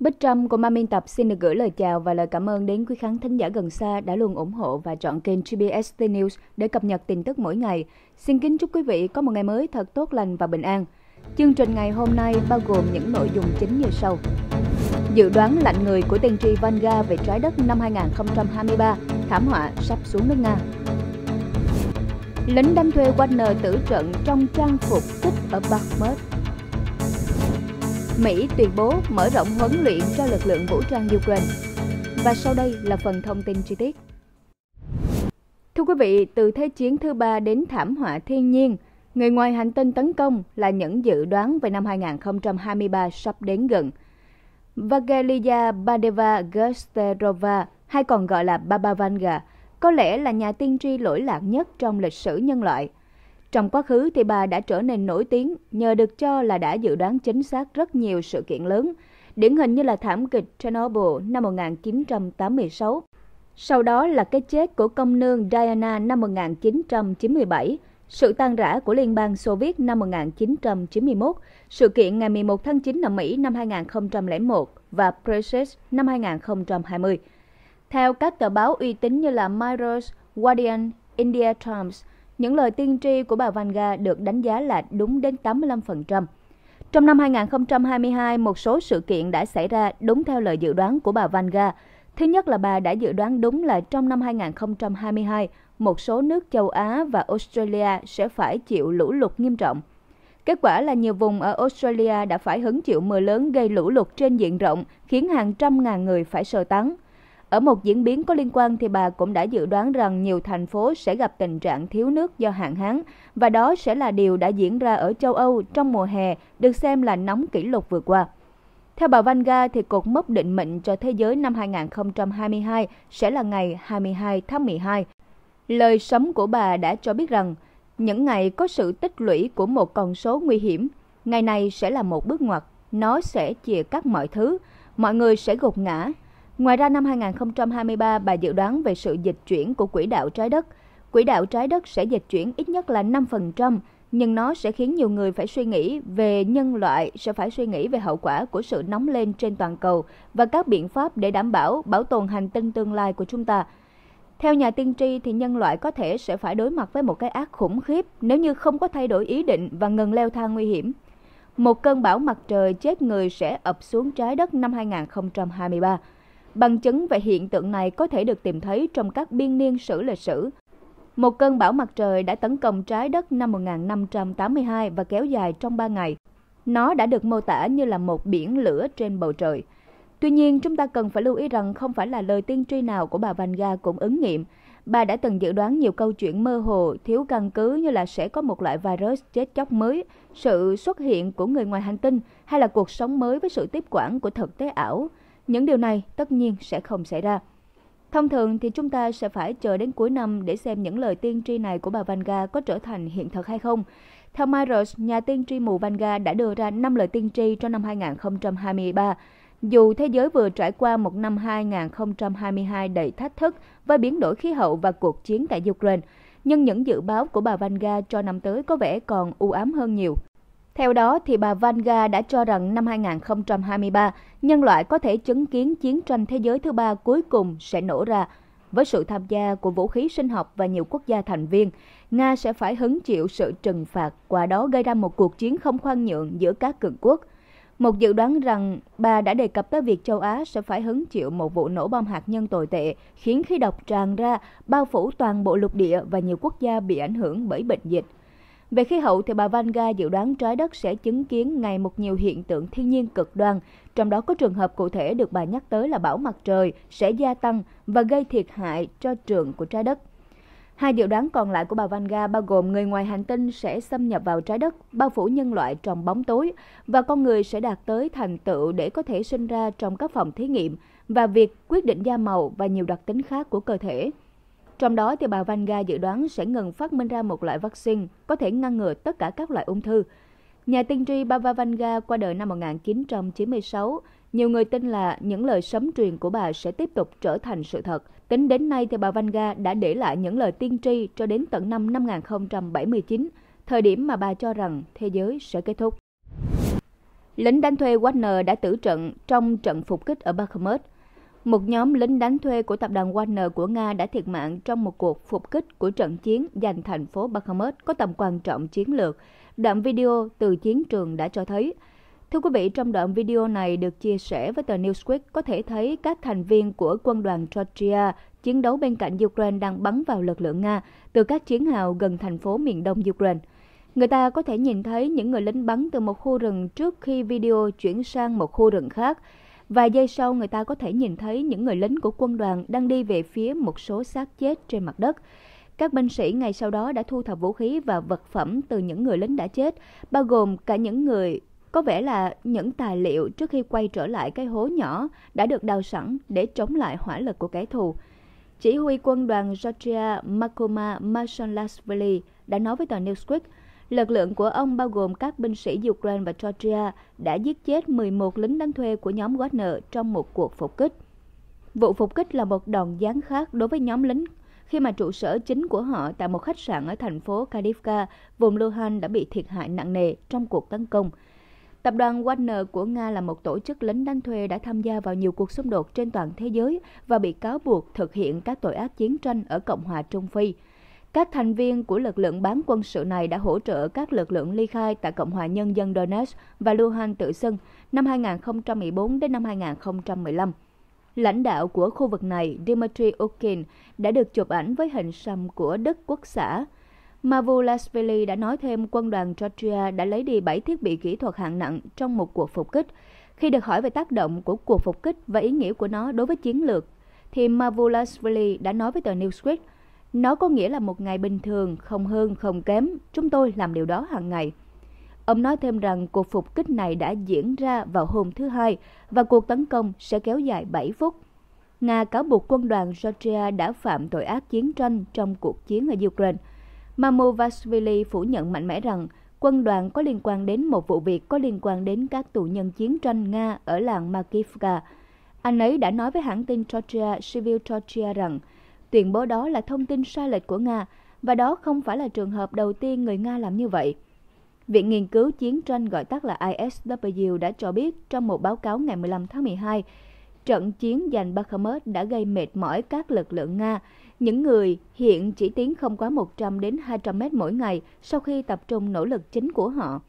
Bích Trâm của Mâm Biên Tập xin được gửi lời chào và lời cảm ơn đến quý khán thính giả gần xa đã luôn ủng hộ và chọn kênh GBST News để cập nhật tin tức mỗi ngày. Xin kính chúc quý vị có một ngày mới thật tốt lành và bình an. Chương trình ngày hôm nay bao gồm những nội dung chính như sau. Dự đoán lạnh người của tiên tri Vanga về trái đất năm 2023, thảm họa sắp xuống nước Nga. Lính đánh thuê Wagner tử trận trong trang phục kích ở Bakhmut. Mỹ tuyên bố mở rộng huấn luyện cho lực lượng vũ trang Ukraine. Và sau đây là phần thông tin chi tiết. Thưa quý vị, từ Thế chiến thứ ba đến thảm họa thiên nhiên, người ngoài hành tinh tấn công là những dự đoán về năm 2023 sắp đến gần. Vagelia Badeva Gesterova, hay còn gọi là Baba Vanga, có lẽ là nhà tiên tri lỗi lạc nhất trong lịch sử nhân loại – trong quá khứ thì bà đã trở nên nổi tiếng nhờ được cho là đã dự đoán chính xác rất nhiều sự kiện lớn, điển hình như là thảm kịch Chernobyl năm 1986. Sau đó là cái chết của công nương Diana năm 1997, sự tan rã của Liên bang Xô Viết năm 1991, sự kiện ngày 11 tháng 9 năm Mỹ năm 2001 và Precious năm 2020. Theo các tờ báo uy tín như là Mirrors, Guardian, India Times, những lời tiên tri của bà Vanga được đánh giá là đúng đến 85%. Trong năm 2022, một số sự kiện đã xảy ra đúng theo lời dự đoán của bà Vanga. Thứ nhất là bà đã dự đoán đúng là trong năm 2022, một số nước châu Á và Australia sẽ phải chịu lũ lụt nghiêm trọng. Kết quả là nhiều vùng ở Australia đã phải hứng chịu mưa lớn gây lũ lụt trên diện rộng, khiến hàng trăm ngàn người phải sơ tán. Ở một diễn biến có liên quan thì bà cũng đã dự đoán rằng nhiều thành phố sẽ gặp tình trạng thiếu nước do hạn hán và đó sẽ là điều đã diễn ra ở châu Âu trong mùa hè được xem là nóng kỷ lục vừa qua. Theo bà Vanga thì cột mốc định mệnh cho thế giới năm 2022 sẽ là ngày 22 tháng 12. Lời sấm của bà đã cho biết rằng những ngày có sự tích lũy của một con số nguy hiểm, ngày này sẽ là một bước ngoặt, nó sẽ chia cắt mọi thứ, mọi người sẽ gục ngã, Ngoài ra năm 2023, bà dự đoán về sự dịch chuyển của quỹ đạo trái đất. Quỹ đạo trái đất sẽ dịch chuyển ít nhất là 5%, nhưng nó sẽ khiến nhiều người phải suy nghĩ về nhân loại, sẽ phải suy nghĩ về hậu quả của sự nóng lên trên toàn cầu và các biện pháp để đảm bảo bảo tồn hành tinh tương lai của chúng ta. Theo nhà tiên tri thì nhân loại có thể sẽ phải đối mặt với một cái ác khủng khiếp nếu như không có thay đổi ý định và ngừng leo thang nguy hiểm. Một cơn bão mặt trời chết người sẽ ập xuống trái đất năm 2023. Bằng chứng về hiện tượng này có thể được tìm thấy trong các biên niên sử lịch sử. Một cơn bão mặt trời đã tấn công trái đất năm 1582 và kéo dài trong 3 ngày. Nó đã được mô tả như là một biển lửa trên bầu trời. Tuy nhiên, chúng ta cần phải lưu ý rằng không phải là lời tiên tri nào của bà Vanga cũng ứng nghiệm. Bà đã từng dự đoán nhiều câu chuyện mơ hồ, thiếu căn cứ như là sẽ có một loại virus chết chóc mới, sự xuất hiện của người ngoài hành tinh hay là cuộc sống mới với sự tiếp quản của thực tế ảo. Những điều này tất nhiên sẽ không xảy ra. Thông thường thì chúng ta sẽ phải chờ đến cuối năm để xem những lời tiên tri này của bà Vanga có trở thành hiện thực hay không. Theo Myers, nhà tiên tri mù Vanga đã đưa ra 5 lời tiên tri cho năm 2023. Dù thế giới vừa trải qua một năm 2022 đầy thách thức với biến đổi khí hậu và cuộc chiến tại Ukraine, nhưng những dự báo của bà Vanga cho năm tới có vẻ còn u ám hơn nhiều theo đó, thì bà Vanga đã cho rằng năm 2023, nhân loại có thể chứng kiến chiến tranh thế giới thứ ba cuối cùng sẽ nổ ra. Với sự tham gia của vũ khí sinh học và nhiều quốc gia thành viên, Nga sẽ phải hứng chịu sự trừng phạt, qua đó gây ra một cuộc chiến không khoan nhượng giữa các cường quốc. Một dự đoán rằng bà đã đề cập tới việc châu Á sẽ phải hứng chịu một vụ nổ bom hạt nhân tồi tệ, khiến khí độc tràn ra, bao phủ toàn bộ lục địa và nhiều quốc gia bị ảnh hưởng bởi bệnh dịch. Về khí hậu thì bà Vanga dự đoán trái đất sẽ chứng kiến ngày một nhiều hiện tượng thiên nhiên cực đoan, trong đó có trường hợp cụ thể được bà nhắc tới là bão mặt trời sẽ gia tăng và gây thiệt hại cho trường của trái đất. Hai dự đoán còn lại của bà Vanga bao gồm người ngoài hành tinh sẽ xâm nhập vào trái đất, bao phủ nhân loại trong bóng tối và con người sẽ đạt tới thành tựu để có thể sinh ra trong các phòng thí nghiệm và việc quyết định da màu và nhiều đặc tính khác của cơ thể. Trong đó, thì bà Vanga dự đoán sẽ ngừng phát minh ra một loại vaccine có thể ngăn ngừa tất cả các loại ung thư. Nhà tiên tri Baba Vanga qua đời năm 1996. Nhiều người tin là những lời sấm truyền của bà sẽ tiếp tục trở thành sự thật. Tính đến nay thì bà Vanga đã để lại những lời tiên tri cho đến tận năm 5079, thời điểm mà bà cho rằng thế giới sẽ kết thúc. Lính đánh thuê Wagner đã tử trận trong trận phục kích ở Bakhmut. Một nhóm lính đánh thuê của tập đoàn Wagner của Nga đã thiệt mạng trong một cuộc phục kích của trận chiến giành thành phố Bakhmut có tầm quan trọng chiến lược. Đoạn video từ chiến trường đã cho thấy. Thưa quý vị, trong đoạn video này được chia sẻ với tờ Newsweek có thể thấy các thành viên của quân đoàn Georgia chiến đấu bên cạnh Ukraine đang bắn vào lực lượng Nga từ các chiến hào gần thành phố miền đông Ukraine. Người ta có thể nhìn thấy những người lính bắn từ một khu rừng trước khi video chuyển sang một khu rừng khác. Vài giây sau, người ta có thể nhìn thấy những người lính của quân đoàn đang đi về phía một số xác chết trên mặt đất. Các binh sĩ ngày sau đó đã thu thập vũ khí và vật phẩm từ những người lính đã chết, bao gồm cả những người có vẻ là những tài liệu trước khi quay trở lại cái hố nhỏ đã được đào sẵn để chống lại hỏa lực của kẻ thù. Chỉ huy quân đoàn Georgia Makoma Marshall đã nói với tờ Newsweek – Lực lượng của ông bao gồm các binh sĩ Ukraine và Georgia đã giết chết 11 lính đánh thuê của nhóm Wagner trong một cuộc phục kích. Vụ phục kích là một đòn giáng khác đối với nhóm lính khi mà trụ sở chính của họ tại một khách sạn ở thành phố Kadivka, vùng Luhansk đã bị thiệt hại nặng nề trong cuộc tấn công. Tập đoàn Wagner của Nga là một tổ chức lính đánh thuê đã tham gia vào nhiều cuộc xung đột trên toàn thế giới và bị cáo buộc thực hiện các tội ác chiến tranh ở Cộng hòa Trung Phi – các thành viên của lực lượng bán quân sự này đã hỗ trợ các lực lượng ly khai tại Cộng hòa Nhân dân Donetsk và Luhansk tự xưng năm 2014 đến năm 2015. Lãnh đạo của khu vực này, Dmitry Ukin, đã được chụp ảnh với hình xăm của Đức Quốc xã. Mavulasvili đã nói thêm quân đoàn Georgia đã lấy đi 7 thiết bị kỹ thuật hạng nặng trong một cuộc phục kích. Khi được hỏi về tác động của cuộc phục kích và ý nghĩa của nó đối với chiến lược, thì Mavulasvili đã nói với tờ Newsweek – nó có nghĩa là một ngày bình thường, không hơn, không kém. Chúng tôi làm điều đó hàng ngày. Ông nói thêm rằng cuộc phục kích này đã diễn ra vào hôm thứ Hai và cuộc tấn công sẽ kéo dài 7 phút. Nga cáo buộc quân đoàn Georgia đã phạm tội ác chiến tranh trong cuộc chiến ở Ukraine. Mamovashvili phủ nhận mạnh mẽ rằng quân đoàn có liên quan đến một vụ việc có liên quan đến các tù nhân chiến tranh Nga ở làng Makivka. Anh ấy đã nói với hãng tin Georgia Civil Georgia rằng tuyên bố đó là thông tin sai lệch của Nga và đó không phải là trường hợp đầu tiên người Nga làm như vậy. Viện Nghiên cứu Chiến tranh gọi tắt là ISW đã cho biết trong một báo cáo ngày 15 tháng 12, trận chiến giành Bakhmut đã gây mệt mỏi các lực lượng Nga, những người hiện chỉ tiến không quá 100 đến 200 mét mỗi ngày sau khi tập trung nỗ lực chính của họ.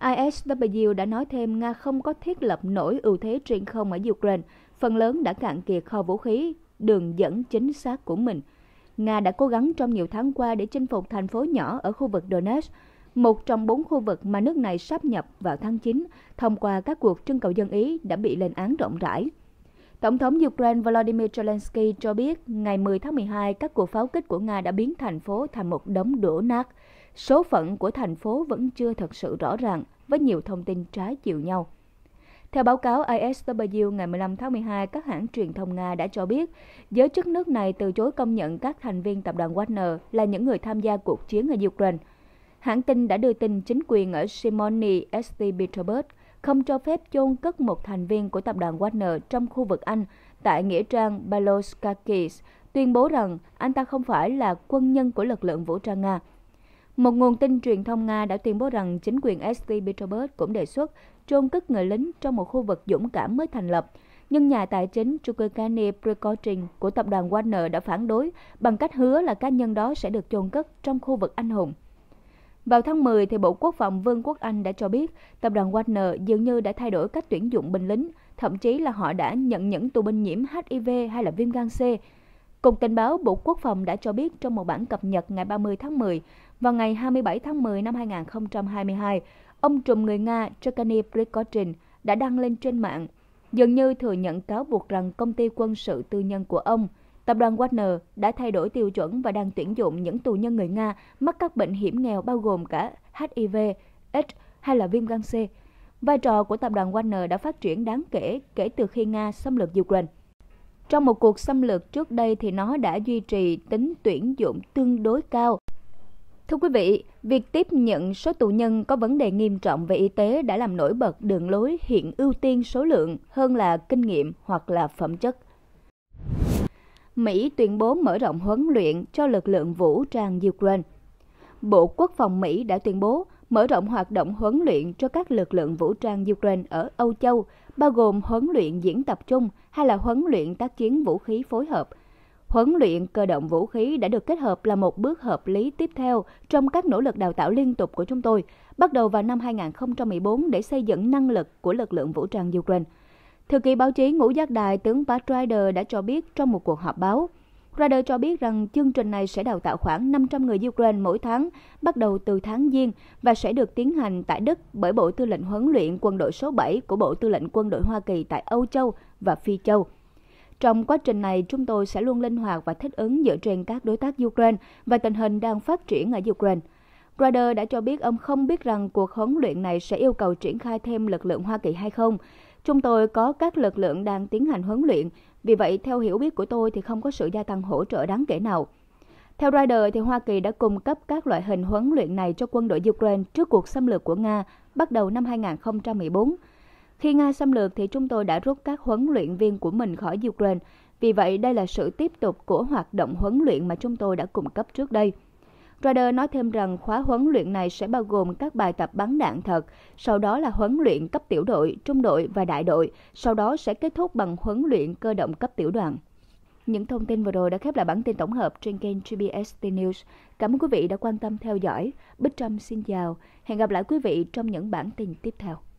ISW đã nói thêm Nga không có thiết lập nổi ưu thế trên không ở Ukraine, phần lớn đã cạn kiệt kho vũ khí đường dẫn chính xác của mình. Nga đã cố gắng trong nhiều tháng qua để chinh phục thành phố nhỏ ở khu vực Donetsk, một trong bốn khu vực mà nước này sắp nhập vào tháng 9 thông qua các cuộc trưng cầu dân ý đã bị lên án rộng rãi. Tổng thống Ukraine Volodymyr Zelensky cho biết ngày 10 tháng 12 các cuộc pháo kích của Nga đã biến thành phố thành một đống đổ nát. Số phận của thành phố vẫn chưa thật sự rõ ràng với nhiều thông tin trái chiều nhau. Theo báo cáo ISW ngày 15 tháng 12, các hãng truyền thông Nga đã cho biết giới chức nước này từ chối công nhận các thành viên tập đoàn Wagner là những người tham gia cuộc chiến ở Ukraine. Hãng tin đã đưa tin chính quyền ở Simony St. Petersburg không cho phép chôn cất một thành viên của tập đoàn Wagner trong khu vực Anh tại nghĩa trang Baloskakis, tuyên bố rằng anh ta không phải là quân nhân của lực lượng vũ trang Nga một nguồn tin truyền thông Nga đã tuyên bố rằng chính quyền ST Petersburg cũng đề xuất trôn cất người lính trong một khu vực dũng cảm mới thành lập. Nhưng nhà tài chính Chukwukani Prikotin của tập đoàn Warner đã phản đối bằng cách hứa là cá nhân đó sẽ được chôn cất trong khu vực anh hùng. Vào tháng 10, thì Bộ Quốc phòng Vương quốc Anh đã cho biết tập đoàn Warner dường như đã thay đổi cách tuyển dụng binh lính, thậm chí là họ đã nhận những tù binh nhiễm HIV hay là viêm gan C. Cục Tình báo Bộ Quốc phòng đã cho biết trong một bản cập nhật ngày 30 tháng 10 vào ngày 27 tháng 10 năm 2022, ông trùm người Nga Chekany Prigozhin đã đăng lên trên mạng, dường như thừa nhận cáo buộc rằng công ty quân sự tư nhân của ông, tập đoàn Wagner, đã thay đổi tiêu chuẩn và đang tuyển dụng những tù nhân người Nga mắc các bệnh hiểm nghèo bao gồm cả HIV, AIDS hay là viêm gan C. Vai trò của tập đoàn Wagner đã phát triển đáng kể kể từ khi Nga xâm lược Ukraine. Trong một cuộc xâm lược trước đây thì nó đã duy trì tính tuyển dụng tương đối cao Thưa quý vị, việc tiếp nhận số tù nhân có vấn đề nghiêm trọng về y tế đã làm nổi bật đường lối hiện ưu tiên số lượng hơn là kinh nghiệm hoặc là phẩm chất. Mỹ tuyên bố mở rộng huấn luyện cho lực lượng vũ trang Ukraine. Bộ Quốc phòng Mỹ đã tuyên bố mở rộng hoạt động huấn luyện cho các lực lượng vũ trang Ukraine ở Âu Châu, bao gồm huấn luyện diễn tập chung hay là huấn luyện tác chiến vũ khí phối hợp – Huấn luyện cơ động vũ khí đã được kết hợp là một bước hợp lý tiếp theo trong các nỗ lực đào tạo liên tục của chúng tôi, bắt đầu vào năm 2014 để xây dựng năng lực của lực lượng vũ trang Ukraine. Thư ký báo chí Ngũ Giác Đài tướng Pat Ryder đã cho biết trong một cuộc họp báo, Ryder cho biết rằng chương trình này sẽ đào tạo khoảng 500 người Ukraine mỗi tháng, bắt đầu từ tháng Giêng và sẽ được tiến hành tại Đức bởi Bộ Tư lệnh Huấn luyện Quân đội số 7 của Bộ Tư lệnh Quân đội Hoa Kỳ tại Âu Châu và Phi Châu – trong quá trình này, chúng tôi sẽ luôn linh hoạt và thích ứng dựa trên các đối tác Ukraine và tình hình đang phát triển ở Ukraine. Ryder đã cho biết ông không biết rằng cuộc huấn luyện này sẽ yêu cầu triển khai thêm lực lượng Hoa Kỳ hay không. Chúng tôi có các lực lượng đang tiến hành huấn luyện, vì vậy theo hiểu biết của tôi thì không có sự gia tăng hỗ trợ đáng kể nào. Theo Ryder thì Hoa Kỳ đã cung cấp các loại hình huấn luyện này cho quân đội Ukraine trước cuộc xâm lược của Nga bắt đầu năm 2014 khi Nga xâm lược thì chúng tôi đã rút các huấn luyện viên của mình khỏi Ukraine. Vì vậy, đây là sự tiếp tục của hoạt động huấn luyện mà chúng tôi đã cung cấp trước đây. Rader nói thêm rằng khóa huấn luyện này sẽ bao gồm các bài tập bắn đạn thật, sau đó là huấn luyện cấp tiểu đội, trung đội và đại đội, sau đó sẽ kết thúc bằng huấn luyện cơ động cấp tiểu đoàn. Những thông tin vừa rồi đã khép lại bản tin tổng hợp trên kênh GBST News. Cảm ơn quý vị đã quan tâm theo dõi. Bích Trâm xin chào. Hẹn gặp lại quý vị trong những bản tin tiếp theo.